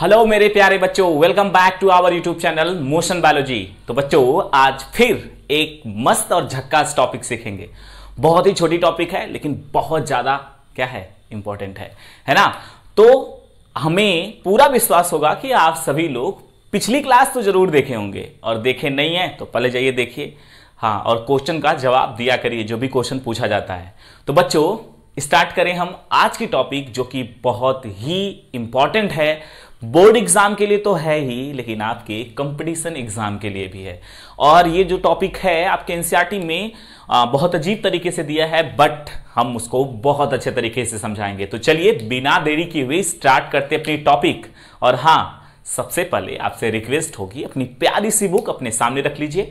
hello मेरे प्यारे बच्चों welcome back to our YouTube channel motion biology तो बच्चों आज फिर एक मस्त और झक्कास टॉपिक सीखेंगे बहुत ही छोटी टॉपिक है लेकिन बहुत ज़्यादा क्या है इंपॉर्टेंट है है ना तो हमें पूरा विश्वास होगा कि आप सभी लोग पिछली क्लास तो जरूर देखे होंगे और देखे नहीं है तो पहले जाइए देखिए हाँ और क्वेश्चन का जवाब दिया करिए जो भी क्वेश्चन पूछा जाता है तो बच्चों स्टार्ट करें हम आज की टॉपिक जो कि बहुत ही इंपॉर्टेंट है बोर्ड एग्जाम के लिए तो है ही लेकिन आपके कंपटीशन एग्जाम के लिए भी है और ये जो टॉपिक है आपके एनसीईआरटी में बहुत अजीब तरीके से दिया है बट हम उसको बहुत अच्छे तरीके से समझाएंगे तो चलिए बिना देरी किए हुए स्टार्ट करते अपनी टॉपिक और हाँ सबसे पहले आपसे रिक्वेस्ट होगी अपनी प्यारी सी बुक अपने सामने रख लीजिए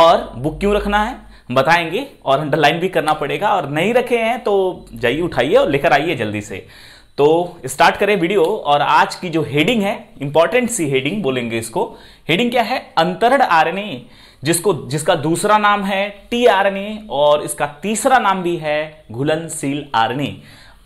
और बुक क्यों रखना है बताएंगे और अंडरलाइन भी करना पड़ेगा और नहीं रखे हैं तो जाइए उठाइए और लेकर आइए जल्दी से तो स्टार्ट करें वीडियो और आज की जो हेडिंग है इंपॉर्टेंट सी हेडिंग बोलेंगे इसको हेडिंग क्या है अंतरण आर जिसको जिसका दूसरा नाम है टी आर और इसका तीसरा नाम भी है घुलनशील आरएनए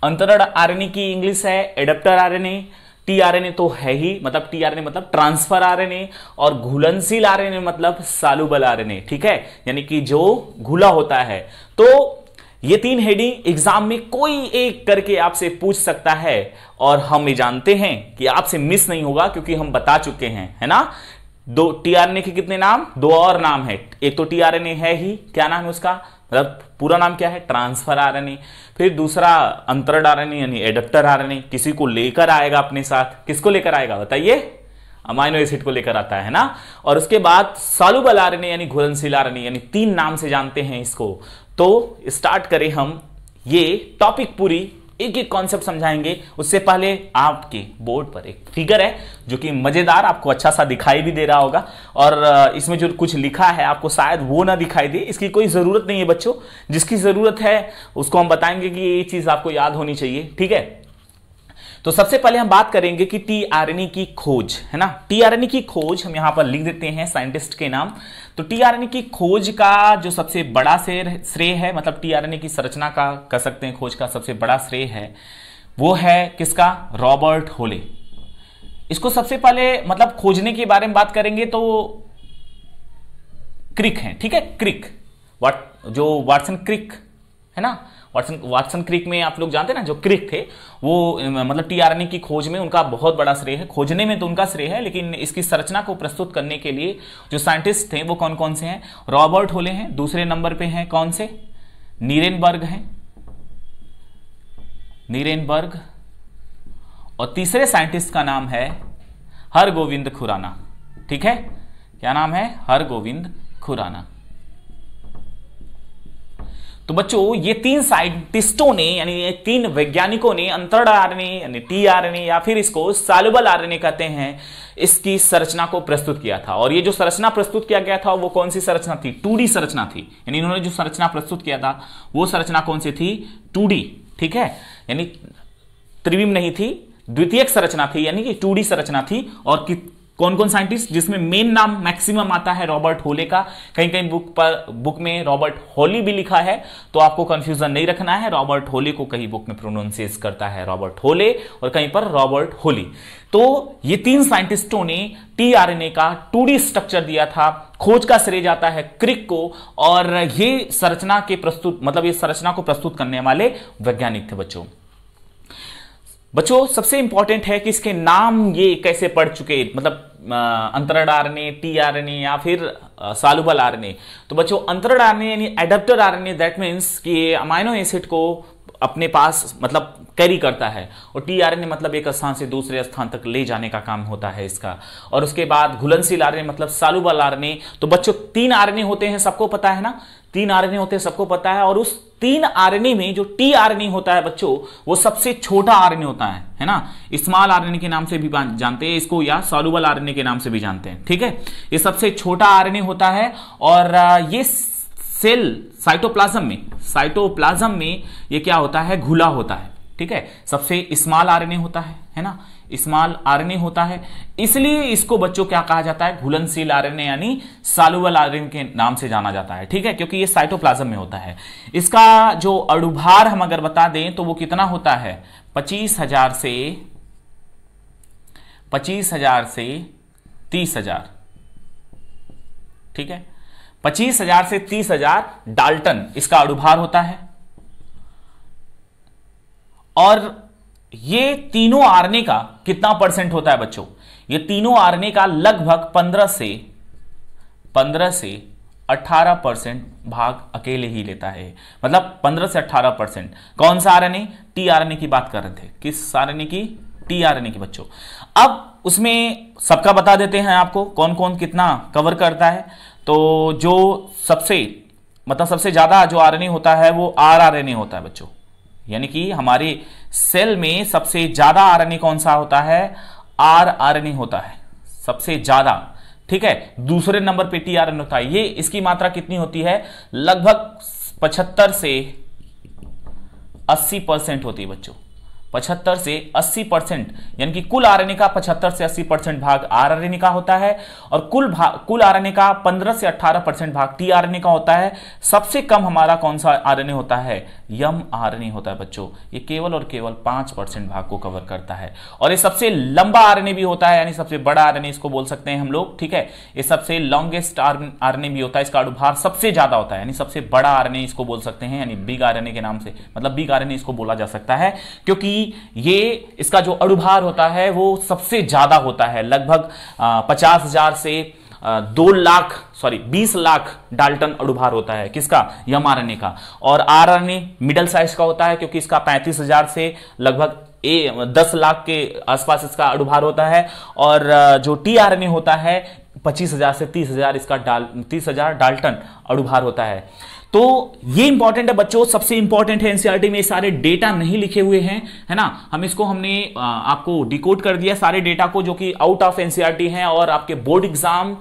अंतरण आर की इंग्लिश है एडेप्टर आरएनए टीआरएनए तो है ही मतलब टीआरएनए मतलब ट्रांसफर आरएनए और घुलनशील आरएनए मतलब सालुबल आरएनए ठीक है यानी कि जो घुला होता है तो ये तीन हेडिंग एग्जाम में कोई एक करके आपसे पूछ सकता है और हम ये जानते हैं कि आपसे मिस नहीं होगा क्योंकि हम बता चुके हैं है ना दो टीआरएनए के कितने नाम दो और नाम है एक तो टीआरएनए है ही क्या नाम है उसका मतलब पूरा नाम क्या है ट्रांसफर रहे फिर दूसरा अंतरण आरएनए यानी एडेप्टर आरएनए किसी को लेकर आएगा अपने साथ किसको लेकर आएगा बताइए अमाइनो एसिड को लेकर आता है ना और उसके बाद सालुबल आरएनए यानी घुलनशील आरएनए यानी तीन नाम से जानते हैं इसको तो स्टार्ट करें हम ये टॉपिक पूरी एक एक कॉन्सेप्ट समझाएंगे उससे पहले आपके बोर्ड पर एक फिगर है जो कि मज़ेदार आपको अच्छा सा दिखाई भी दे रहा होगा और इसमें जो कुछ लिखा है आपको शायद वो ना दिखाई दे इसकी कोई ज़रूरत नहीं है बच्चों जिसकी ज़रूरत है उसको हम बताएंगे कि ये चीज़ आपको याद होनी चाहिए ठीक है तो सबसे पहले हम बात करेंगे कि टीआरएनए की खोज है ना टीआरएनए की खोज हम यहां पर लिख देते हैं साइंटिस्ट के नाम तो टीआरएनए की खोज का जो सबसे बड़ा श्रेय है मतलब टीआरएनए की संरचना का कह सकते हैं खोज का सबसे बड़ा श्रेय है वो है किसका रॉबर्ट होले इसको सबसे पहले मतलब खोजने के बारे में बात करेंगे तो क्रिक है ठीक है क्रिक वाट जो वाटसन क्रिक है ना वाटसन वाटसन क्रिक में आप लोग जानते हैं ना जो क्रिक थे वो मतलब टीआरएनए की खोज में उनका बहुत बड़ा श्रेय है खोजने में तो उनका श्रेय है लेकिन इसकी संरचना को प्रस्तुत करने के लिए जो साइंटिस्ट थे वो कौन कौन से हैं रॉबर्ट होले हैं दूसरे नंबर पे हैं कौन से नीरेनबर्ग हैं नीरेनबर्ग और तीसरे साइंटिस्ट का नाम है हर गोविंद खुराना ठीक है क्या नाम है हर खुराना तो बच्चों ये तीन साइंटिस्टों ने यानी तीन वैज्ञानिकों ने अंतर टी आर टीआरएनए या फिर इसको सालुबल आरएनए कहते हैं इसकी संरचना को प्रस्तुत किया था और ये जो संरचना प्रस्तुत किया गया था वो कौन सी संरचना थी टू संरचना थी यानी इन्होंने जो संरचना प्रस्तुत किया था वो संरचना कौन सी थी टू ठीक है यानी त्रिविम नहीं थी द्वितीयक संरचना थी यानी कि टू संरचना थी और कौन कौन साइंटिस्ट जिसमें मेन नाम मैक्सिमम आता है रॉबर्ट होले का कहीं कहीं बुक पर बुक में रॉबर्ट होली भी लिखा है तो आपको कंफ्यूजन नहीं रखना है रॉबर्ट होले को कहीं बुक में प्रोनाउंसिएस करता है रॉबर्ट होले और कहीं पर रॉबर्ट होली तो ये तीन साइंटिस्टों ने टीआरएनए का टू स्ट्रक्चर दिया था खोज का श्रेय जाता है क्रिक को और ये संरचना के प्रस्तुत मतलब ये संरचना को प्रस्तुत करने वाले वैज्ञानिक थे बच्चों बच्चों सबसे इंपॉर्टेंट है कि इसके नाम ये कैसे पढ़ चुके मतलब अंतरण आरने टी आरने या फिर सालुबल आरने तो बच्चों अंतरण आरने यानी एडप्टर आरने दैट मीन्स कि ये अमाइनो एसिड को अपने पास मतलब कैरी करता है और टी टीआरएनए मतलब एक स्थान से दूसरे स्थान तक ले जाने का काम होता है इसका और उसके बाद घुलनशील आरएनए मतलब सालुबल आरएनए तो बच्चों तीन आरएनए होते हैं सबको पता है ना तीन आरएनए होते हैं सबको पता है और उस तीन आरएनए में जो टी आरएनए होता है बच्चों वो सबसे छोटा आरएनए होता है है ना स्मॉल आरएनए के नाम से भी जानते हैं इसको या सॉलुबल आरएनए के नाम से भी जानते हैं ठीक है ये सबसे छोटा आरएनए होता है और ये सेल साइटोप्लाज्म में साइटोप्लाज्म में ये क्या होता है घुला होता है ठीक है सबसे स्मॉल आरएनए होता है है ना स्मॉल आरएनए होता है इसलिए इसको बच्चों क्या कहा जाता है घुलनशील आरएनए यानी सालुबल आरएनए के नाम से जाना जाता है ठीक है क्योंकि ये साइटोप्लाज्म में होता है इसका जो अड़ुभार हम अगर बता दें तो वो कितना होता है पच्चीस हजार से पच्चीस हजार से तीस हजार ठीक है पच्चीस हजार से तीस हजार डाल्टन इसका अड़ुभार होता है और ये तीनों आरने का कितना परसेंट होता है बच्चों ये तीनों आरने का लगभग 15 से 15 से 18 परसेंट भाग अकेले ही लेता है मतलब 15 से 18 परसेंट कौन सा आरएनए टी आरएनए की बात कर रहे थे किस आरएनए की टी आरएनए की बच्चों अब उसमें सबका बता देते हैं आपको कौन कौन कितना कवर करता है तो जो सबसे मतलब सबसे ज्यादा जो आरएनए होता है वो आर आरएनए होता है बच्चों यानी कि हमारे सेल में सबसे ज्यादा आरएनए कौन सा होता है आर आरएनए होता है सबसे ज्यादा ठीक है दूसरे नंबर पे टी आरएनए होता है ये इसकी मात्रा कितनी होती है लगभग 75 से 80 परसेंट होती है बच्चों 75 से 80 परसेंट यानी कि कुल आरएनए का 75 से 80 परसेंट भाग आरआरएनए का होता है और कुल कुल आरएनए का 15 से 18 परसेंट भाग टीआरएनए का होता है सबसे कम हमारा कौन सा आरएनए होता है यम आरएनए होता है बच्चों ये केवल और केवल पांच परसेंट भाग को कवर करता है और ये सबसे लंबा आरएनए भी होता है यानी सबसे बड़ा आरएनए इसको बोल सकते हैं हम लोग ठीक है ये सबसे लॉन्गेस्ट आरएनए भी होता है इसका अनुभार सबसे ज्यादा होता है यानी सबसे बड़ा आरएनए इसको बोल सकते हैं यानी बिग आरएनए के नाम से मतलब बिग आरएनए इसको बोला जा सकता है क्योंकि ये इसका जो अड़ुभार होता है वो सबसे ज़्यादा होता है लगभग पचास हजार से दो लाख सॉरी बीस लाख डाल्टन अड़ुभार होता है किसका आर का और आर मिडल साइज का होता है क्योंकि इसका पैंतीस हजार से लगभग ए दस लाख के आसपास इसका अड़ुभार होता है और जो आर होता है पच्चीस हजार से तीस हजार इसका डाल तीस हजार डाल्टन अड़ुभार होता है तो ये इंपॉर्टेंट है बच्चों सबसे इंपॉर्टेंट है एनसीआरटी में सारे डेटा नहीं लिखे हुए हैं है ना हम इसको हमने आपको डिकोड कर दिया सारे डेटा को जो कि आउट ऑफ एनसीआरटी है और आपके बोर्ड एग्जाम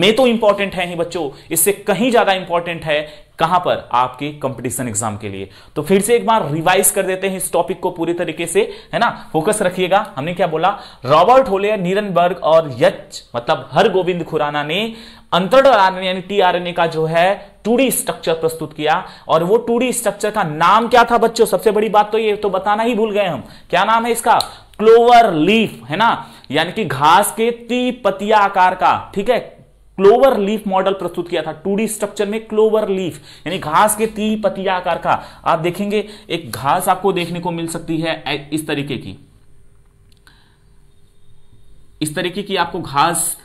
में तो इंपॉर्टेंट है ही बच्चों इससे कहीं ज्यादा इंपॉर्टेंट है कहां पर आपके कंपटीशन एग्जाम के लिए तो फिर से एक बार रिवाइज कर देते हैं इस टॉपिक को पूरी तरीके से है ना फोकस रखिएगा हमने क्या बोला रॉबर्ट होलियर नीरनबर्ग और यच मतलब हर गोविंद खुराना ने अंतरण आरएनए यानी टीआरएनए का जो है टू स्ट्रक्चर प्रस्तुत किया और वो टू स्ट्रक्चर का नाम क्या था बच्चों सबसे बड़ी बात तो ये तो बताना ही भूल गए हम क्या नाम है इसका क्लोवर लीफ है ना यानी कि घास के ती पतिया आकार का ठीक है क्लोवर लीफ मॉडल प्रस्तुत किया था टू स्ट्रक्चर में क्लोवर लीफ यानी घास के ती पतिया आकार का आप देखेंगे एक घास आपको देखने को मिल सकती है इस तरीके की इस तरीके की आपको घास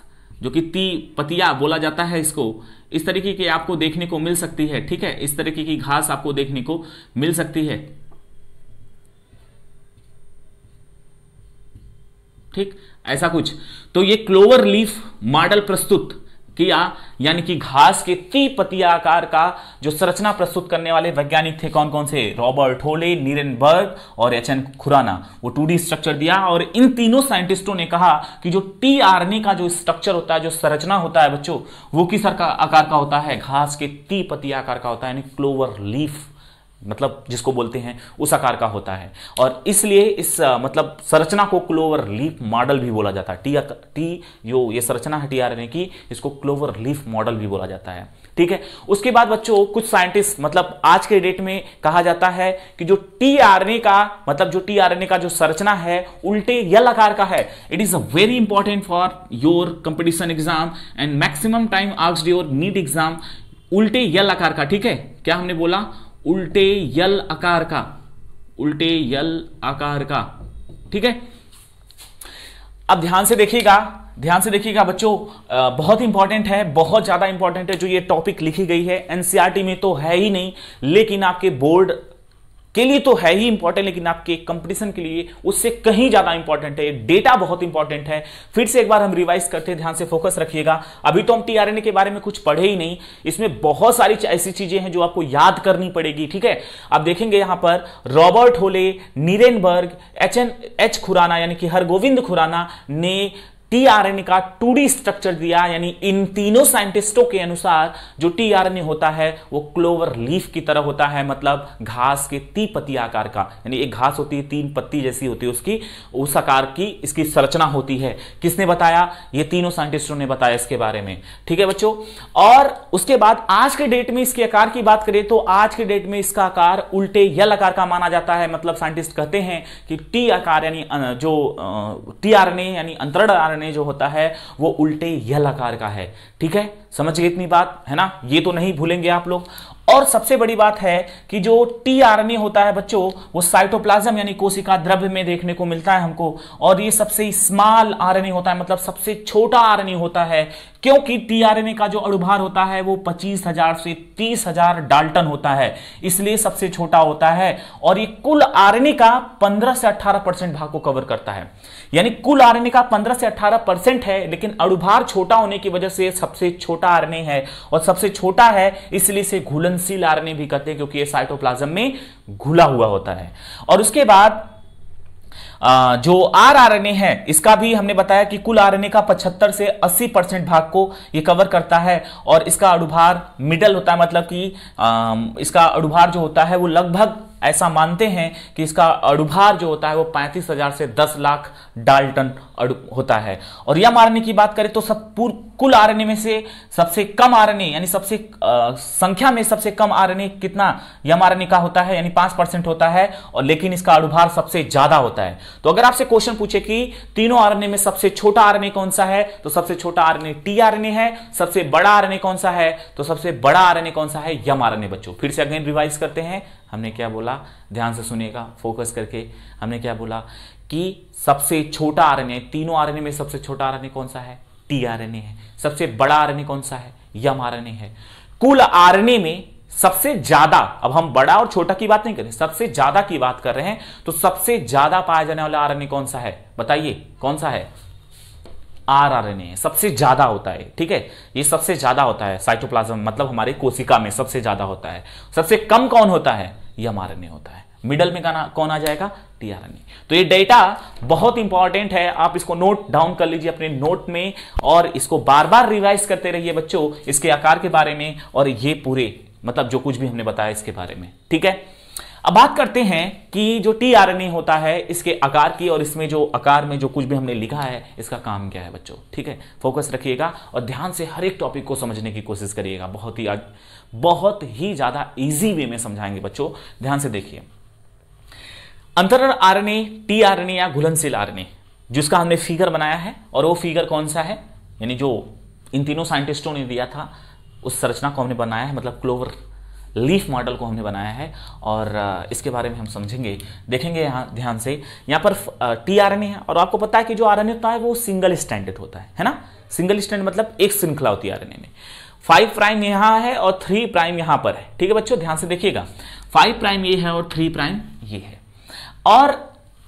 जो कि ती पतिया बोला जाता है इसको इस तरीके की आपको देखने को मिल सकती है ठीक है इस तरीके की घास आपको देखने को मिल सकती है ठीक ऐसा कुछ तो ये क्लोवर लीफ मॉडल प्रस्तुत किया यानी कि घास के त्रिपति आकार का जो संरचना प्रस्तुत करने वाले वैज्ञानिक थे कौन कौन से रॉबर्ट होले बर्ग और एच एन खुराना वो टू स्ट्रक्चर दिया और इन तीनों साइंटिस्टों ने कहा कि जो टी आर का जो स्ट्रक्चर होता है जो संरचना होता है बच्चों वो किस आकार का होता है घास के त्रिपति आकार का होता है यानी क्लोवर लीफ मतलब जिसको बोलते हैं उस आकार का होता है और इसलिए इस मतलब संरचना को क्लोवर लीफ मॉडल भी बोला जाता है टी टी यो ये संरचना है टी आर की इसको क्लोवर लीफ मॉडल भी बोला जाता है ठीक है उसके बाद बच्चों कुछ साइंटिस्ट मतलब आज के डेट में कहा जाता है कि जो टी आर का मतलब जो टी आर का जो संरचना है उल्टे यल आकार का है it is a very important for your competition exam and maximum time asked your NEET exam उल्टे यल आकार का ठीक है क्या हमने बोला उल्टे यल आकार का उल्टे यल आकार का ठीक है अब ध्यान से देखिएगा ध्यान से देखिएगा बच्चों बहुत इंपॉर्टेंट है बहुत ज्यादा इंपॉर्टेंट है जो ये टॉपिक लिखी गई है एनसीआरटी e में तो है ही नहीं लेकिन आपके बोर्ड के लिए तो है ही इंपॉर्टेंट लेकिन आपके कंपटीशन के लिए उससे कहीं ज्यादा इंपॉर्टेंट है डेटा बहुत इंपॉर्टेंट है फिर से एक बार हम रिवाइज करते हैं ध्यान से फोकस रखिएगा अभी तो हम टीआरएनए के बारे में कुछ पढ़े ही नहीं इसमें बहुत सारी ऐसी चीजें हैं जो आपको याद करनी पड़ेगी ठीक है आप देखेंगे यहां पर Robert Holley Nirenberg H N H Khorana यानी कि हरगोविंद खुराना ने टीआरएनए का टू स्ट्रक्चर दिया यानी इन तीनों साइंटिस्टों के अनुसार जो टीआरएनए होता है वो क्लोवर लीफ की तरह होता है मतलब घास के ती पत्ती आकार का यानी एक घास होती है तीन पत्ती जैसी होती है उसकी उस आकार की इसकी संरचना होती है किसने बताया ये तीनों साइंटिस्टों ने बताया इसके बारे में ठीक है बच्चों और उसके बाद आज के डेट में इसके आकार की बात करें तो आज के डेट में इसका आकार उल्टे यल आकार का माना जाता है मतलब साइंटिस्ट कहते हैं कि टी आकार यानी जो टी आर यानी अंतरण करने जो होता है वो उल्टे यल आकार का है ठीक है समझ गए इतनी बात है ना ये तो नहीं भूलेंगे आप लोग और सबसे बड़ी बात है कि जो टी आर होता है बच्चों वो साइटोप्लाज्म यानी कोशिका द्रव्य में देखने को मिलता है हमको और ये सबसे स्मॉल आरएनए होता है मतलब सबसे छोटा आरएनए होता है क्योंकि टीआरएनए का जो अड़ुभार होता है वो 25,000 से 30,000 डाल्टन होता है इसलिए सबसे छोटा होता है और ये कुल आरएनए का 15 से 18 परसेंट भाग को कवर करता है यानी कुल आरएनए का 15 से 18 परसेंट है लेकिन अड़ुभार छोटा होने की वजह से सबसे छोटा आरएनए है और सबसे छोटा है इसलिए इसे घुलनशील आरएनए भी कहते हैं क्योंकि ये साइटोप्लाज्म में घुला हुआ होता है और उसके बाद जो आर आर एन ए है इसका भी हमने बताया कि कुल आर एन ए का 75 से 80 परसेंट भाग को ये कवर करता है और इसका अड़ुभार मिडल होता है मतलब कि इसका अडुभार जो होता है वो लगभग ऐसा मानते हैं कि इसका अड़ुभार जो होता है वो पैंतीस हजार से दस लाख डाल्टन होता है और यम आर की बात करें तो सब कुल आर में से सबसे कम आर यानी सबसे आ, संख्या में सबसे कम आर कितना यम आर का होता है यानी पांच परसेंट होता है और लेकिन इसका अड़ुभार सबसे ज्यादा होता है तो अगर आपसे क्वेश्चन पूछे कि तीनों आर में सबसे छोटा आर कौन सा है तो सबसे छोटा आरएनए टीआरएनए है सबसे बड़ा आर कौन सा है तो सबसे बड़ा आर कौन सा है यम आर बच्चों फिर से अगेन रिवाइज करते हैं हमने क्या बोला ध्यान से सुनेगा फोकस करके हमने क्या बोला कि सबसे छोटा आरएनए तीनों आरएनए में सबसे छोटा आरएनए कौन सा है टी आर है सबसे बड़ा आरएनए कौन सा है यम आरएनए है कुल आरएनए में सबसे ज्यादा अब हम बड़ा और छोटा की बात नहीं कर रहे सबसे ज्यादा की बात कर रहे हैं तो सबसे ज्यादा पाया जाने वाला आरएनए कौन सा है बताइए कौन सा है आरआरएनए सबसे ज्यादा होता है ठीक है ये सबसे ज्यादा होता है साइटोप्लाज्म मतलब हमारे कोशिका में सबसे ज्यादा होता है सबसे कम कौन होता है ये एमआरएनए होता है मिडल में कौन आ जाएगा टीआरएनए तो ये डेटा बहुत इंपॉर्टेंट है आप इसको नोट डाउन कर लीजिए अपने नोट में और इसको बार बार रिवाइज करते रहिए बच्चों इसके आकार के बारे में और ये पूरे मतलब जो कुछ भी हमने बताया इसके बारे में ठीक है अब बात करते हैं कि जो टी आर एन ए होता है इसके आकार की और इसमें जो आकार में जो कुछ भी हमने लिखा है इसका काम क्या है बच्चों ठीक है फोकस रखिएगा और ध्यान से हर एक टॉपिक को समझने की कोशिश करिएगा बहुत ही आज बहुत ही ज़्यादा ईजी वे में समझाएंगे बच्चों ध्यान से देखिए अंतरण R N A T R N A या घुलनशील आर एन ए जिसका हमने फिगर बनाया है और वो फिगर कौन सा है यानी जो इन तीनों साइंटिस्टों ने दिया था उस संरचना को हमने बनाया है मतलब क्लोवर लीफ मॉडल को हमने बनाया है और इसके बारे में हम समझेंगे देखेंगे यहाँ ध्यान से यहाँ पर टी आर एन ए है और आपको पता है कि जो आर एन ए होता है वो सिंगल स्टैंडर्ड होता है है ना सिंगल स्टैंड मतलब एक श्रृंखला होती है आर एन ए में फाइव प्राइम यहाँ है और थ्री प्राइम यहाँ पर है ठीक है बच्चों ध्यान से देखिएगा फाइव प्राइम ये है और थ्री प्राइम ये है और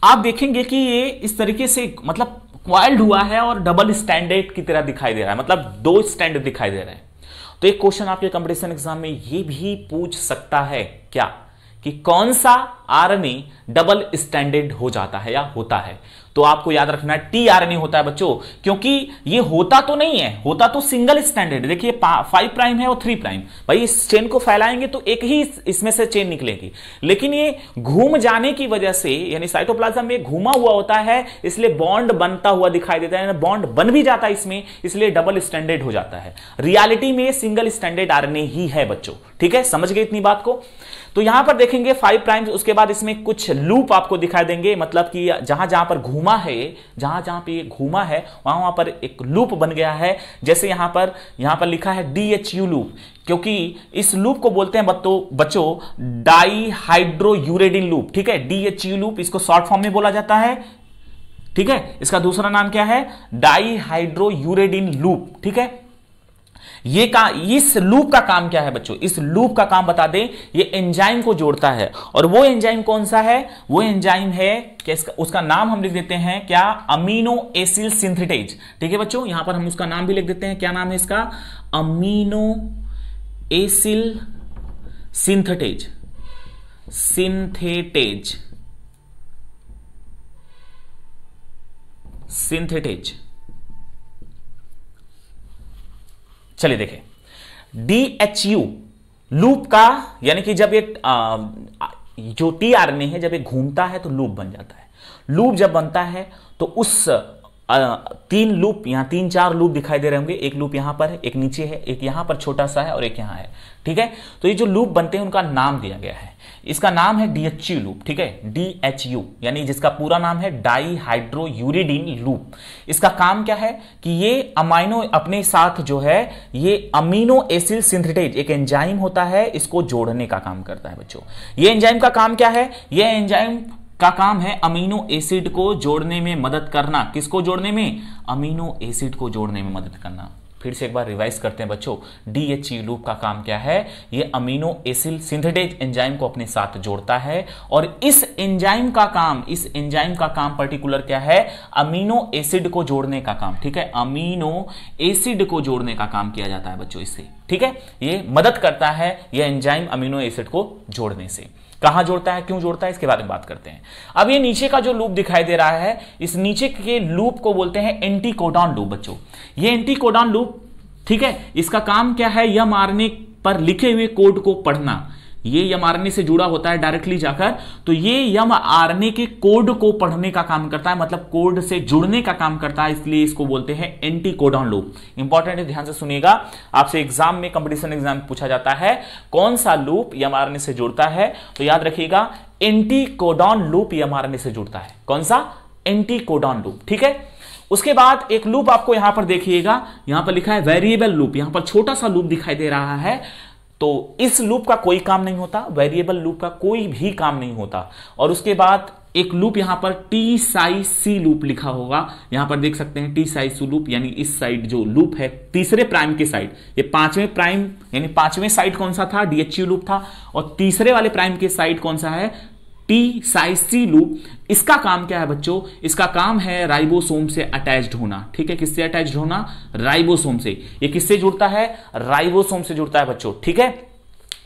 आप देखेंगे कि ये इस तरीके से मतलब क्वाइल्ड हुआ है और डबल स्टैंडर्ड की तरह दिखाई दे रहा है मतलब दो स्टैंड दिखाई दे रहे हैं तो एक क्वेश्चन आपके कंपटीशन एग्जाम में ये भी पूछ सकता है क्या कि कौन सा आर्मी डबल स्टैंडर्ड हो जाता है या होता है तो आपको याद रखना है आर होता है बच्चों क्योंकि ये होता तो नहीं है होता तो सिंगल स्टैंडर्ड देखिए फाइव प्राइम है और थ्री प्राइम भाई इस चेन को फैलाएंगे तो एक ही इसमें से चेन निकलेगी लेकिन ये घूम जाने की वजह से यानी साइटोप्लाज्म में घूमा हुआ होता है इसलिए बॉन्ड बनता हुआ दिखाई देता है बॉन्ड बन भी जाता है इसमें इसलिए डबल स्टैंडर्ड हो जाता है रियालिटी में सिंगल स्टैंडर्ड आर ही है बच्चों ठीक है समझ गए इतनी बात को तो यहां पर देखेंगे फाइव प्राइम्स उसके बाद इसमें कुछ लूप आपको दिखाई देंगे मतलब कि जहां जहां पर घूमा है जहां जहां पे घूमा है वहां वहां पर एक लूप बन गया है जैसे यहां पर यहां पर लिखा है डी एच यू लूप क्योंकि इस लूप को बोलते हैं बच्चों बच्चों डाईहाइड्रोयूरेडिन लूप ठीक है डी एच यू लूप इसको शॉर्ट फॉर्म में बोला जाता है ठीक है इसका दूसरा नाम क्या है डाईहाइड्रोयूरेडिन लूप ठीक है ये का इस लूप का काम क्या है बच्चों इस लूप का काम बता दें ये एंजाइम को जोड़ता है और वो एंजाइम कौन सा है वो एंजाइम है इसका उसका नाम हम लिख देते हैं क्या अमीनो एसिल सिंथेटेज ठीक है बच्चों यहां पर हम उसका नाम भी लिख देते हैं क्या नाम है इसका amino acyl synthetase synthetase synthetase चलिए देखें डी एच यू लूप का यानी कि जब ये जो टी आर है जब ये घूमता है तो लूप बन जाता है लूप जब बनता है तो उस आ, तीन लूप यहां तीन चार लूप दिखाई दे रहे होंगे एक लूप यहां पर है एक नीचे है एक यहां पर छोटा सा है और एक यहां है ठीक है तो ये जो लूप बनते हैं उनका नाम दिया गया है इसका नाम है डीएचयू लूप ठीक है डीएचयू यानी जिसका पूरा नाम है यूरिडीन लूप इसका काम क्या है कि ये अमाइनो अपने साथ जो है ये अमीनो एसिल सिंथेटेज एक एंजाइम होता है इसको जोड़ने का काम करता है बच्चों ये एंजाइम का काम क्या है ये एंजाइम का काम है अमीनो एसिड को जोड़ने में मदद करना किसको जोड़ने में अमीनो एसिड को जोड़ने में मदद करना फिर से एक बार रिवाइज करते हैं बच्चों डीएचयू लूप e का काम क्या है ये अमीनो एसिल सिंथेटिक एंजाइम को अपने साथ जोड़ता है और इस एंजाइम का काम इस एंजाइम का काम पर्टिकुलर क्या है अमीनो एसिड को जोड़ने का काम ठीक है अमीनो एसिड को जोड़ने का काम किया जाता है बच्चों इससे ठीक है ये मदद करता है यह एंजाइम अमीनो एसिड को जोड़ने से कहां जोड़ता है क्यों जोड़ता है इसके बारे में बात करते हैं अब ये नीचे का जो लूप दिखाई दे रहा है इस नीचे के लूप को बोलते हैं एंटीकोडॉन लूप बच्चों ये एंटीकोडॉन लूप ठीक है इसका काम क्या है यह मारने पर लिखे हुए कोड को पढ़ना ये यम आर से जुड़ा होता है डायरेक्टली जाकर तो ये यम आर के कोड को पढ़ने का काम करता है मतलब कोड से जुड़ने का काम करता है इसलिए इसको बोलते हैं एंटी कोडॉन लूप इंपॉर्टेंट है ध्यान से सुनिएगा आपसे एग्जाम में कंपटीशन एग्जाम पूछा जाता है कौन सा लूप यम आर से जुड़ता है तो याद रखिएगा anti codon loop M R से जुड़ता है कौन सा एंटी कोडॉन लूप ठीक है उसके बाद एक लूप आपको यहां पर देखिएगा यहां पर लिखा है वेरिएबल लूप यहां पर छोटा सा लूप दिखाई दे रहा है तो इस लूप का कोई काम नहीं होता वेरिएबल लूप का कोई भी काम नहीं होता और उसके बाद एक लूप यहां पर टी साई सी लूप लिखा होगा यहां पर देख सकते हैं टी साई सी लूप यानी इस साइड जो लूप है तीसरे प्राइम के साइड ये पांचवें प्राइम यानी पांचवें साइड कौन सा था डीएचयू लूप था और तीसरे वाले प्राइम के साइड कौन सा है टी साइज सी लूप इसका काम क्या है बच्चों इसका काम है राइबोसोम से अटैच्ड होना ठीक है किससे अटैच्ड होना राइबोसोम से ये किससे जुड़ता है राइबोसोम से जुड़ता है बच्चों ठीक है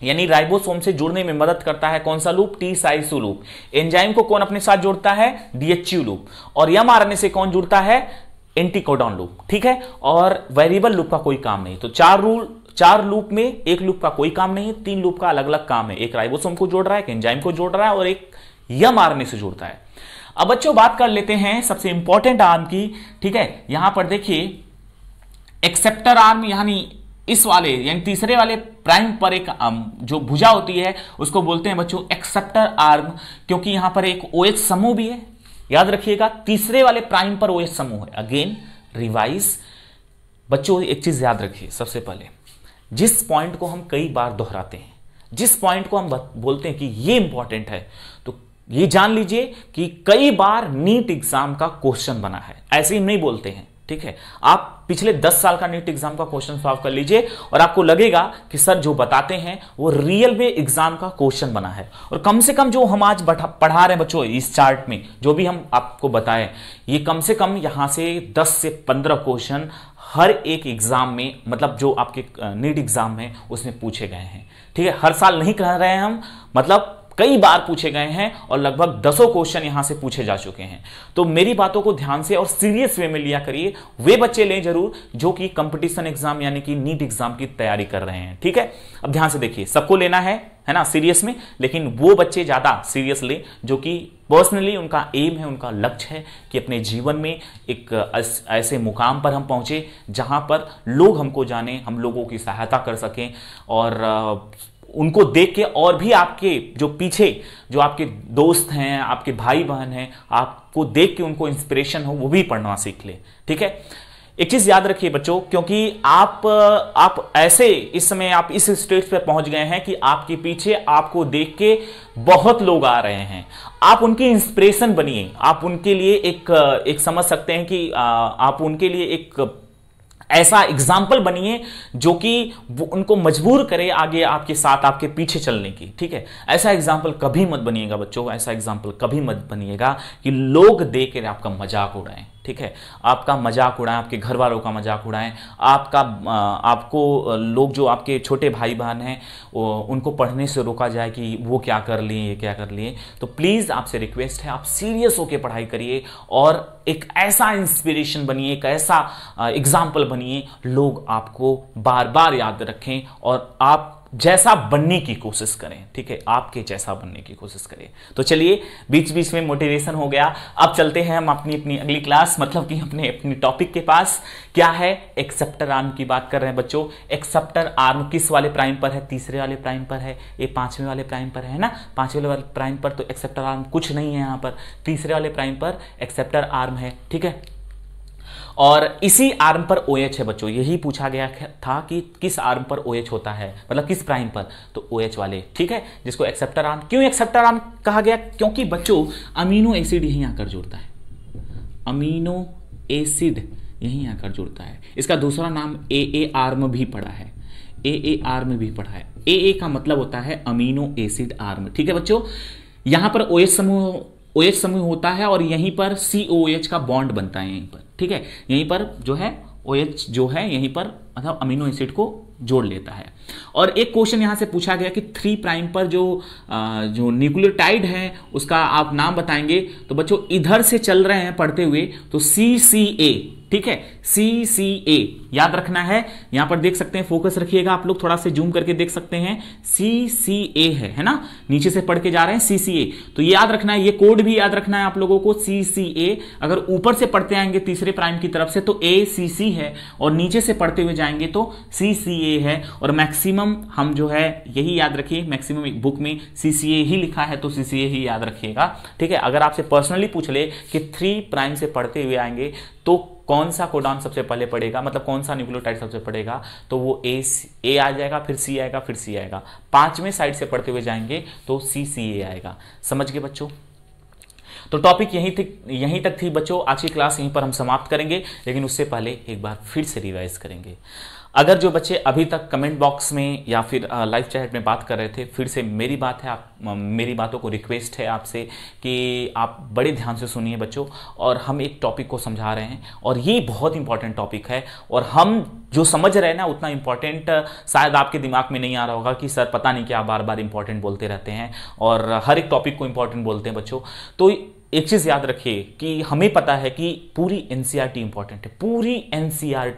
यानी राइबोसोम से जुड़ने में मदद करता है कौन सा loop T size loop enzyme को कौन अपने साथ जुड़ता है डीएचयू लूप और यम आरएनए से कौन जुड़ता है एंटीकोडॉन लूप ठीक है और वेरिएबल लूप का कोई काम नहीं तो चार रूल चार लूप में एक लूप का कोई काम नहीं तीन लूप का अलग अलग काम है एक राइबोसोम को जोड़ रहा है एक एंजाइम को जोड़ रहा है और एक यम आर्मी से जुड़ता है अब बच्चों बात कर लेते हैं सबसे इंपॉर्टेंट आर्म की ठीक है यहां पर देखिए एक्सेप्टर आर्म यानी इस वाले यानी तीसरे वाले प्राइम पर एक जो भुजा होती है उसको बोलते हैं बच्चों एक्सेप्टर आर्म क्योंकि यहां पर एक ओ OH समूह भी है याद रखिएगा तीसरे वाले प्राइम पर ओ OH समूह है अगेन रिवाइज बच्चों एक चीज याद रखिए सबसे पहले जिस पॉइंट को हम कई बार दोहराते हैं जिस पॉइंट को हम बोलते हैं कि ये इंपॉर्टेंट है तो ये जान लीजिए कि कई बार नीट एग्जाम का क्वेश्चन बना है ऐसे ही नहीं बोलते हैं ठीक है आप पिछले दस साल का नीट एग्जाम का क्वेश्चन सॉल्व कर लीजिए और आपको लगेगा कि सर जो बताते हैं वो रियल में एग्जाम का क्वेश्चन बना है और कम से कम जो हम आज पढ़ा रहे हैं बच्चों इस चार्ट में जो भी हम आपको बताएं ये कम से कम यहां से 10 से 15 क्वेश्चन हर एक एग्जाम में मतलब जो आपके नीट एग्जाम है उसमें पूछे गए हैं ठीक है हर साल नहीं कह रहे हैं हम मतलब कई बार पूछे गए हैं और लगभग दसों क्वेश्चन यहां से पूछे जा चुके हैं तो मेरी बातों को ध्यान से और सीरियस वे में लिया करिए वे बच्चे लें जरूर जो कि कंपटीशन एग्जाम यानी कि नीट एग्जाम की तैयारी कर रहे हैं ठीक है अब ध्यान से देखिए सबको लेना है है ना सीरियस में लेकिन वो बच्चे ज़्यादा सीरियस लें जो कि पर्सनली उनका एम है उनका लक्ष्य है कि अपने जीवन में एक ऐसे मुकाम पर हम पहुंचे जहां पर लोग हमको जाने हम लोगों की सहायता कर सकें और उनको देख के और भी आपके जो पीछे जो आपके दोस्त हैं आपके भाई बहन हैं आपको देख के उनको इंस्पिरेशन हो वो भी पढ़ना सीख ले ठीक है एक चीज याद रखिए बच्चों क्योंकि आप आप ऐसे इस समय आप इस स्टेज पर पहुंच गए हैं कि आपके पीछे आपको देख के बहुत लोग आ रहे हैं आप उनकी इंस्पिरेशन बनिए आप उनके लिए एक एक समझ सकते हैं कि आप उनके लिए एक ऐसा एग्जाम्पल बनिए जो कि उनको मजबूर करे आगे आपके साथ आपके पीछे चलने की ठीक है ऐसा एग्जाम्पल कभी मत बनिएगा बच्चों ऐसा एग्जाम्पल कभी मत बनिएगा कि लोग देख कर आपका मजाक उड़ाएं ठीक है आपका मजाक उड़ाएं आपके घर वालों का मजाक उड़ाएं आपका आपको लोग जो आपके छोटे भाई बहन हैं उनको पढ़ने से रोका जाए कि वो क्या कर लिए ये क्या कर लिए तो प्लीज़ आपसे रिक्वेस्ट है आप सीरियस होकर पढ़ाई करिए और एक ऐसा इंस्पिरेशन बनिए एक ऐसा एग्जाम्पल बनिए लोग आपको बार बार याद रखें और आप जैसा बनने की कोशिश करें ठीक है आपके जैसा बनने की कोशिश करें तो चलिए बीच बीच में मोटिवेशन हो गया अब चलते हैं हम अपनी अपनी अगली क्लास मतलब कि अपने अपने टॉपिक के पास क्या है एक्सेप्टर आर्म की बात कर रहे हैं बच्चों एक्सेप्टर आर्म किस वाले प्राइम पर है तीसरे वाले प्राइम पर है ये पांचवें वाले प्राइम पर है ना पांचवें वाले प्राइम पर तो एक्सेप्टर आर्म कुछ नहीं है यहां पर तीसरे वाले प्राइम पर एक्सेप्टर आर्म है ठीक है और इसी आर्म पर ओ OH है बच्चों यही पूछा गया था कि किस आर्म पर ओ OH होता है मतलब किस प्राइम पर तो ओ OH वाले ठीक है जिसको एक्सेप्टर आर्म क्यों एक्सेप्टर आर्म कहा गया क्योंकि बच्चों अमीनो एसिड यहीं आकर जुड़ता है अमीनो एसिड यहीं आकर जुड़ता है इसका दूसरा नाम ए ए आर्म भी पड़ा है ए ए आर्म भी पड़ा है ए ए का मतलब होता है अमीनो एसिड आर्म ठीक है बच्चों यहां पर ओ OH समूह ओ OH समूह होता है और यहीं पर सी ओ का बॉन्ड बनता है यहीं पर ठीक है यहीं पर जो है ओ OH जो है यहीं पर मतलब अमीनो एसिड को जोड़ लेता है और एक क्वेश्चन यहां से पूछा गया कि थ्री प्राइम पर जो आ, जो न्यूक्लियोटाइड है उसका आप नाम बताएंगे तो बच्चों इधर से चल रहे हैं पढ़ते हुए तो सी सी ए ठीक है सी सी ए याद रखना है यहां पर देख सकते हैं फोकस रखिएगा आप लोग थोड़ा से जूम करके देख सकते हैं सी सी ए है है ना नीचे से पढ़ के जा रहे हैं सी सी ए तो ये याद रखना है ये कोड भी याद रखना है आप लोगों को सी सी ए अगर ऊपर से पढ़ते आएंगे तीसरे प्राइम की तरफ से तो ए सी सी है और नीचे से पढ़ते हुए जाएंगे तो सी सी ए है और मैक्सिमम हम जो है यही याद रखिए मैक्सिमम बुक में सी सी ए ही लिखा है तो सी सी ए ही याद रखिएगा ठीक है अगर आपसे पर्सनली पूछ ले कि थ्री प्राइम से पढ़ते हुए आएंगे तो कौन सा कोडान सबसे पहले पड़ेगा मतलब कौन सा न्यूक्लियोटाइड सबसे पड़ेगा तो वो ए ए आ जाएगा फिर सी आएगा फिर सी आएगा पांचवें साइड से पढ़ते हुए जाएंगे तो सी सी ए आएगा समझ गए बच्चों तो टॉपिक यहीं तक यहीं तक थी बच्चों आज की क्लास यहीं पर हम समाप्त करेंगे लेकिन उससे पहले एक बार फिर से रिवाइज करेंगे अगर जो बच्चे अभी तक कमेंट बॉक्स में या फिर लाइव चैट में बात कर रहे थे फिर से मेरी बात है आप मेरी बातों को रिक्वेस्ट है आपसे कि आप बड़े ध्यान से सुनिए बच्चों और हम एक टॉपिक को समझा रहे हैं और ये बहुत इंपॉर्टेंट टॉपिक है और हम जो समझ रहे हैं ना उतना इंपॉर्टेंट शायद आपके दिमाग में नहीं आ रहा होगा कि सर पता नहीं क्या बार बार इंपॉर्टेंट बोलते रहते हैं और हर एक टॉपिक को इंपॉर्टेंट बोलते हैं बच्चों तो एक चीज़ याद रखिए कि हमें पता है कि पूरी एन इंपॉर्टेंट e है पूरी एन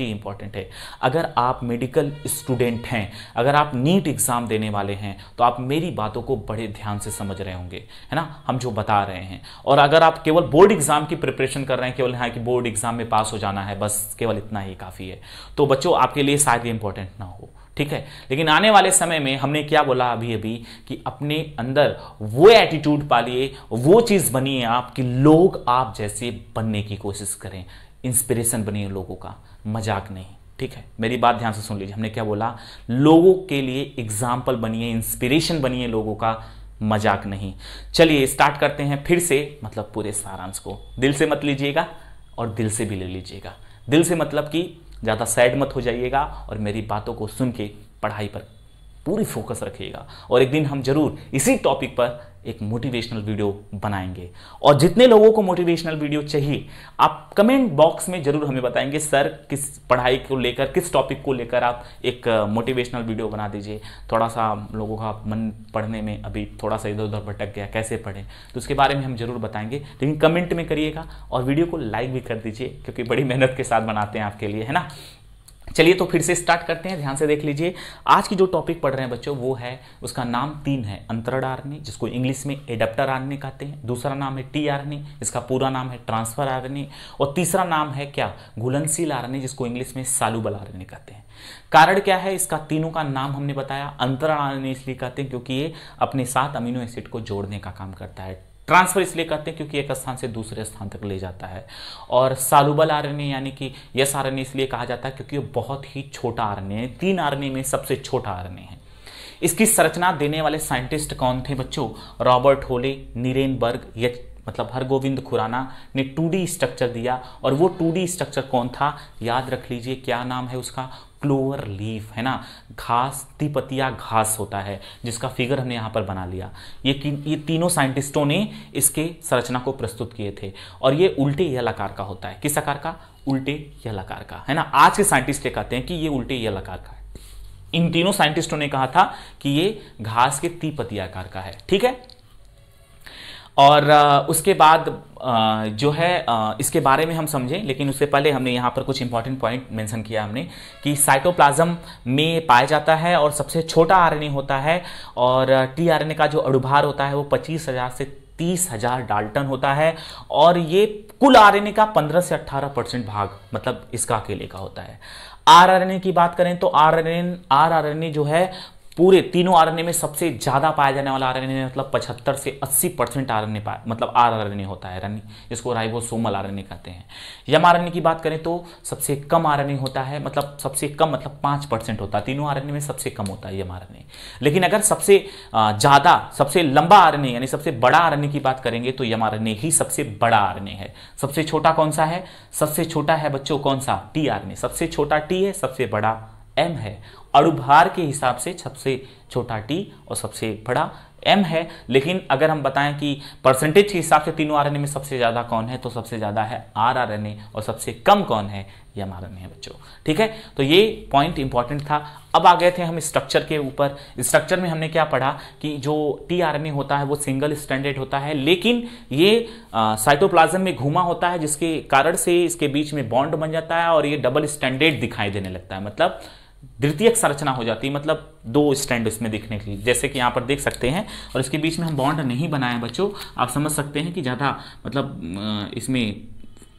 इंपॉर्टेंट e है अगर आप मेडिकल स्टूडेंट हैं अगर आप नीट एग्ज़ाम देने वाले हैं तो आप मेरी बातों को बड़े ध्यान से समझ रहे होंगे है ना हम जो बता रहे हैं और अगर आप केवल बोर्ड एग्ज़ाम की प्रिपरेशन कर रहे हैं केवल हाँ कि बोर्ड एग्ज़ाम में पास हो जाना है बस केवल इतना ही काफ़ी है तो बच्चों आपके लिए शायद इंपॉर्टेंट ना हो ठीक है लेकिन आने वाले समय में हमने क्या बोला अभी अभी कि अपने अंदर वो एटीट्यूड पालिए वो चीज़ बनिए आप कि लोग आप जैसे बनने की कोशिश करें इंस्पिरेशन बनिए लोगों का मजाक नहीं ठीक है मेरी बात ध्यान से सुन लीजिए हमने क्या बोला लोगों के लिए एग्जाम्पल बनिए इंस्पिरेशन बनिए लोगों का मजाक नहीं चलिए स्टार्ट करते हैं फिर से मतलब पूरे सारांश को दिल से मत लीजिएगा और दिल से भी ले लीजिएगा दिल से मतलब कि ज़्यादा सैड मत हो जाइएगा और मेरी बातों को सुन के पढ़ाई पर पूरी फोकस रखिएगा और एक दिन हम जरूर इसी टॉपिक पर एक मोटिवेशनल वीडियो बनाएंगे और जितने लोगों को मोटिवेशनल वीडियो चाहिए आप कमेंट बॉक्स में जरूर हमें बताएंगे सर किस पढ़ाई को लेकर किस टॉपिक को लेकर आप एक मोटिवेशनल वीडियो बना दीजिए थोड़ा सा लोगों का मन पढ़ने में अभी थोड़ा सा इधर उधर भटक गया कैसे पढ़ें तो उसके बारे में हम जरूर बताएंगे लेकिन कमेंट में करिएगा और वीडियो को लाइक भी कर दीजिए क्योंकि बड़ी मेहनत के साथ बनाते हैं आपके लिए है ना चलिए तो फिर से स्टार्ट करते हैं ध्यान से देख लीजिए आज की जो टॉपिक पढ़ रहे हैं बच्चों वो है उसका नाम तीन है अंतरण आरने जिसको इंग्लिश में एडप्टर आरने कहते हैं दूसरा नाम है टी आरने इसका पूरा नाम है ट्रांसफर आरने और तीसरा नाम है क्या घुलनशील आरने जिसको इंग्लिश में सालूबल आरने कहते हैं कारण क्या है इसका तीनों का नाम हमने बताया अंतरण आरने इसलिए कहते हैं क्योंकि ये अपने साथ अमीनो एसिड को जोड़ने का काम करता है ट्रांसफर इसलिए कहते हैं क्योंकि एक स्थान से दूसरे स्थान तक ले जाता है और सालुबल आर यानी कि यस आर इसलिए कहा जाता है क्योंकि ये बहुत ही छोटा आर है तीन आर में सबसे छोटा आर है इसकी संरचना देने वाले साइंटिस्ट कौन थे बच्चों रॉबर्ट होले नीरेन बर्ग मतलब हरगोविंद खुराना ने टू स्ट्रक्चर दिया और वो टू स्ट्रक्चर कौन था याद रख लीजिए क्या नाम है उसका क्लोवर लीफ है ना घास तिपतिया घास होता है जिसका फिगर हमने यहाँ पर बना लिया ये ये तीनों साइंटिस्टों ने इसके संरचना को प्रस्तुत किए थे और ये उल्टे यल आकार का होता है किस आकार का उल्टे यल आकार का है ना आज के साइंटिस्ट ये कहते हैं कि ये उल्टे यल आकार का है इन तीनों साइंटिस्टों ने कहा था कि ये घास के तिपतिया आकार का है ठीक है और उसके बाद जो है इसके बारे में हम समझें लेकिन उससे पहले हमने यहाँ पर कुछ इंपॉर्टेंट पॉइंट मेंशन किया हमने कि साइटोप्लाज्म में पाया जाता है और सबसे छोटा आरएनए होता है और टीआरएनए का जो अड़ुभार होता है वो पच्चीस हज़ार से तीस हजार डाल्टन होता है और ये कुल आरएनए का 15 से 18 परसेंट भाग मतलब इसका अकेले का होता है आर की बात करें तो आर आर जो है पूरे तीनों आरएनए में सबसे ज़्यादा पाया जाने वाला आरएनए मतलब 75 से 80 परसेंट एन मतलब आर आर होता है रनी जिसको राइबोसोमल आरएनए कहते हैं यम की बात करें तो सबसे कम आरएनए होता है मतलब सबसे कम मतलब पांच परसेंट होता है तीनों आरएनए में सबसे कम होता है यम लेकिन अगर सबसे ज़्यादा सबसे लंबा आर यानी सबसे बड़ा आर की बात करेंगे तो यम ही सबसे बड़ा आर है सबसे छोटा कौन सा है सबसे छोटा है बच्चों कौन सा टी आर सबसे छोटा टी है सबसे बड़ा एम है अणुभार के हिसाब से सबसे छोटा टी और सबसे बड़ा एम है लेकिन अगर हम बताएं कि परसेंटेज के हिसाब से तीनों आर में सबसे ज़्यादा कौन है तो सबसे ज़्यादा है आर आर और सबसे कम कौन है ये आर है बच्चों ठीक है तो ये पॉइंट इंपॉर्टेंट था अब आ गए थे हम स्ट्रक्चर के ऊपर स्ट्रक्चर में हमने क्या पढ़ा कि जो टी आर होता है वो सिंगल स्टैंडर्ड होता है लेकिन ये साइटोप्लाज्म में घुमा होता है जिसके कारण से इसके बीच में बॉन्ड बन जाता है और ये डबल स्टैंडर्ड दिखाई देने लगता है मतलब द्वितीयक संरचना हो जाती है मतलब दो स्टैंड इसमें दिखने के लिए जैसे कि यहाँ पर देख सकते हैं और इसके बीच में हम बॉन्ड नहीं बनाए बच्चों आप समझ सकते हैं कि ज़्यादा मतलब इसमें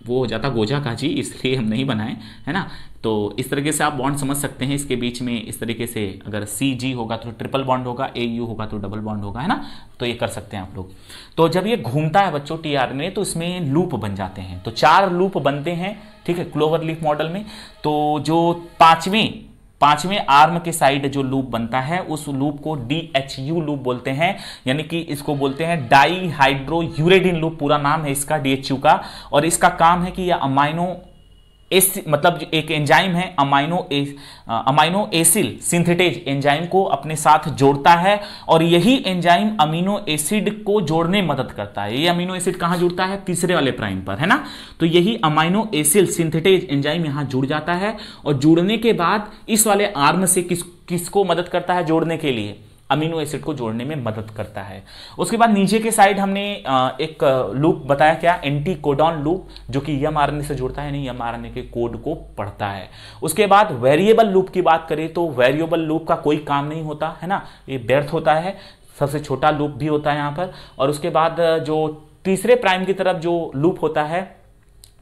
वो हो जाता गोजा का जी इसलिए हम नहीं बनाए है ना तो इस तरीके से आप बॉन्ड समझ सकते हैं इसके बीच में इस तरीके से अगर सी जी होगा तो ट्रिपल बॉन्ड होगा ए यू होगा तो डबल बॉन्ड होगा है ना तो ये कर सकते हैं आप लोग तो जब ये घूमता है बच्चों टी आर में तो इसमें लूप बन जाते हैं तो चार लूप बनते हैं ठीक है क्लोवर लीफ मॉडल में तो जो पांचवें पांचवें आर्म के साइड जो लूप बनता है उस लूप को डी एच यू लूप बोलते हैं यानी कि इसको बोलते हैं डाई हाइड्रो यूरेडिन लूप पूरा नाम है इसका डी एच यू का और इसका काम है कि यह अमाइनो एस मतलब एक एंजाइम है अमाइनो ए, अमाइनो एसिल सिंथेटेज एंजाइम को अपने साथ जोड़ता है और यही एंजाइम अमीनो एसिड को जोड़ने मदद करता है ये अमीनो एसिड कहाँ जुड़ता है तीसरे वाले प्राइम पर है ना तो यही अमाइनो एसिल सिंथेटेज एंजाइम यहाँ जुड़ जाता है और जुड़ने के बाद इस वाले आर्म से किस किसको मदद करता है जोड़ने के लिए अमीनो एसिड को जोड़ने में मदद करता है उसके बाद नीचे के साइड हमने एक लूप बताया क्या एंटी कोडॉन लूप जो कि यम e आर से जुड़ता है नहीं यम आर के कोड को पढ़ता है उसके बाद वेरिएबल लूप की बात करें तो वेरिएबल लूप का कोई काम नहीं होता है ना ये व्यर्थ होता है सबसे छोटा लूप भी होता है यहाँ पर और उसके बाद जो तीसरे प्राइम की तरफ जो लूप होता है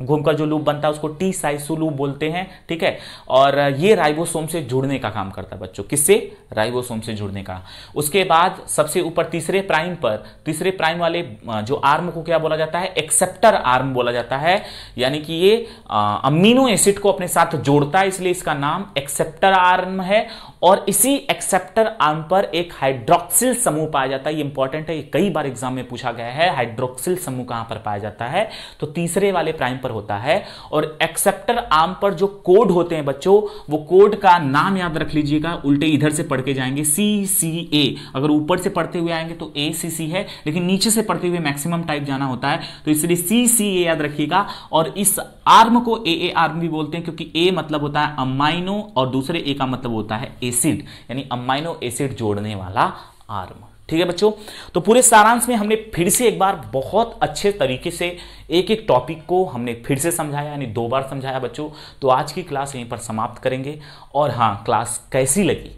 घूमकर जो लूप बनता है उसको टी साइसो लूप बोलते हैं ठीक है और ये राइबोसोम से जुड़ने का काम करता है बच्चों किससे राइबोसोम से जुड़ने का उसके बाद सबसे ऊपर तीसरे प्राइम पर तीसरे प्राइम वाले जो आर्म को क्या बोला जाता है एक्सेप्टर आर्म बोला जाता है यानी कि ये अमीनो एसिड को अपने साथ जोड़ता है इसलिए इसका नाम एक्सेप्टर आर्म है और इसी एक्सेप्टर आर्म पर एक हाइड्रोक्सिल समूह पाया जाता है ये इंपॉर्टेंट है ये कई बार एग्जाम में पूछा गया है हाइड्रोक्सिल समूह कहां पर पाया जाता है तो तीसरे वाले प्राइम पर होता है और एक्सेप्टर आर्म पर जो कोड होते हैं बच्चों वो कोड का नाम याद रख लीजिएगा उल्टे इधर से पढ़ के जाएंगे सी सी ए अगर ऊपर से पढ़ते हुए आएंगे तो ए सी सी है लेकिन नीचे से पढ़ते हुए मैक्सिमम टाइप जाना होता है तो इसलिए सी सी ए याद रखिएगा और इस आर्म को ए ए आर्म भी बोलते हैं क्योंकि ए मतलब होता है अमाइनो और दूसरे ए का मतलब होता है एसिड यानी अमाइनो एसिड जोड़ने वाला आर्म ठीक है बच्चों तो पूरे सारांश में हमने फिर से एक बार बहुत अच्छे तरीके से एक एक टॉपिक को हमने फिर से समझाया यानी दो बार समझाया बच्चों तो आज की क्लास यहीं पर समाप्त करेंगे और हाँ क्लास कैसी लगी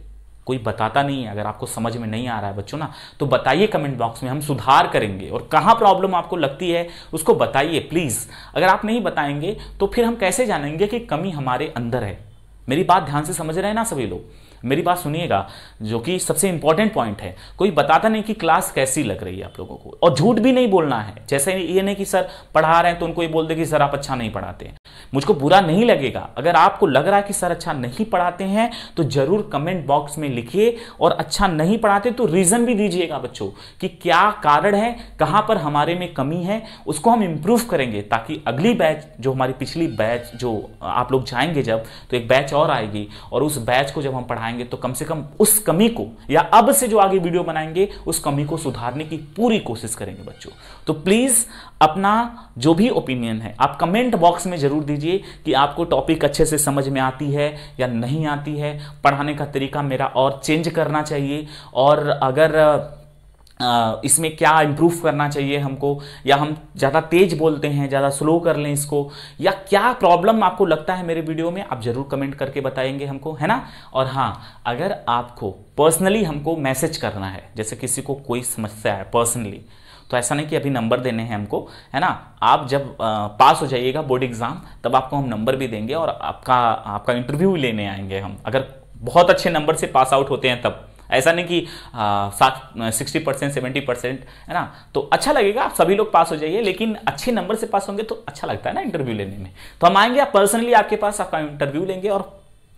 कोई बताता नहीं है अगर आपको समझ में नहीं आ रहा है बच्चों ना तो बताइए कमेंट बॉक्स में हम सुधार करेंगे और कहाँ प्रॉब्लम आपको लगती है उसको बताइए प्लीज़ अगर आप नहीं बताएंगे तो फिर हम कैसे जानेंगे कि कमी हमारे अंदर है मेरी बात ध्यान से समझ रहे हैं ना सभी लोग मेरी बात सुनिएगा जो कि सबसे इंपॉर्टेंट पॉइंट है कोई बताता नहीं कि क्लास कैसी लग रही है आप लोगों को और झूठ भी नहीं बोलना है जैसे ये नहीं कि सर पढ़ा रहे हैं तो उनको ये बोल दे कि सर आप अच्छा नहीं पढ़ाते हैं मुझको बुरा नहीं लगेगा अगर आपको लग रहा है कि सर अच्छा नहीं पढ़ाते हैं तो जरूर कमेंट बॉक्स में लिखिए और अच्छा नहीं पढ़ाते तो रीजन भी दीजिएगा बच्चों कि क्या कारण है कहां पर हमारे में कमी है उसको हम इंप्रूव करेंगे ताकि अगली बैच जो हमारी पिछली बैच जो आप लोग जाएंगे जब तो एक बैच और आएगी और उस बैच को जब हम पढ़ाएंगे बनाएंगे तो कम से कम उस कमी को या अब से जो आगे वीडियो बनाएंगे उस कमी को सुधारने की पूरी कोशिश करेंगे बच्चों तो प्लीज़ अपना जो भी ओपिनियन है आप कमेंट बॉक्स में ज़रूर दीजिए कि आपको टॉपिक अच्छे से समझ में आती है या नहीं आती है पढ़ाने का तरीका मेरा और चेंज करना चाहिए और अगर इसमें क्या इम्प्रूव करना चाहिए हमको या हम ज़्यादा तेज बोलते हैं ज़्यादा स्लो कर लें इसको या क्या प्रॉब्लम आपको लगता है मेरे वीडियो में आप ज़रूर कमेंट करके बताएंगे हमको है ना और हाँ अगर आपको पर्सनली हमको मैसेज करना है जैसे किसी को कोई समस्या है पर्सनली तो ऐसा नहीं कि अभी नंबर देने हैं हमको है ना आप जब आ, पास हो जाइएगा बोर्ड एग्ज़ाम तब आपको हम नंबर भी देंगे और आपका आपका इंटरव्यू लेने आएंगे हम अगर बहुत अच्छे नंबर से पास आउट होते हैं तब ऐसा नहीं कि सिक्सटी परसेंट सेवेंटी परसेंट है ना तो अच्छा लगेगा आप सभी लोग पास हो जाइए लेकिन अच्छे नंबर से पास होंगे तो अच्छा लगता है ना इंटरव्यू लेने में तो हम आएंगे आप पर्सनली आपके पास आपका इंटरव्यू लेंगे और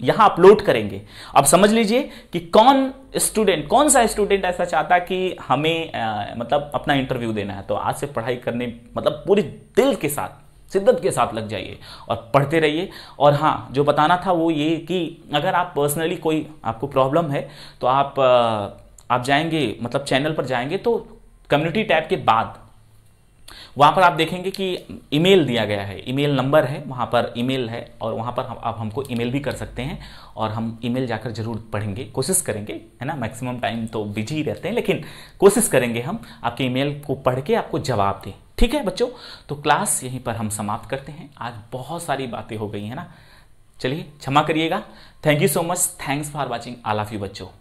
यहां अपलोड करेंगे अब समझ लीजिए कि कौन स्टूडेंट कौन सा स्टूडेंट ऐसा चाहता कि हमें आ, मतलब अपना इंटरव्यू देना है तो आज से पढ़ाई करने मतलब पूरी दिल के साथ शिद्दत के साथ लग जाइए और पढ़ते रहिए और हाँ जो बताना था वो ये कि अगर आप पर्सनली कोई आपको प्रॉब्लम है तो आप आप जाएंगे मतलब चैनल पर जाएंगे तो कम्युनिटी टैब के बाद वहाँ पर आप देखेंगे कि ईमेल दिया गया है ईमेल नंबर है वहाँ पर ईमेल है और वहाँ पर हम आप हमको ईमेल भी कर सकते हैं और हम ईमेल जाकर ज़रूर पढ़ेंगे कोशिश करेंगे है ना मैक्सिमम टाइम तो बिजी ही रहते हैं लेकिन कोशिश करेंगे हम आपके ईमेल को पढ़ के आपको जवाब दें ठीक है बच्चों तो क्लास यहीं पर हम समाप्त करते हैं आज बहुत सारी बातें हो गई है ना चलिए क्षमा करिएगा thank you so much thanks for watching I love you बच्चों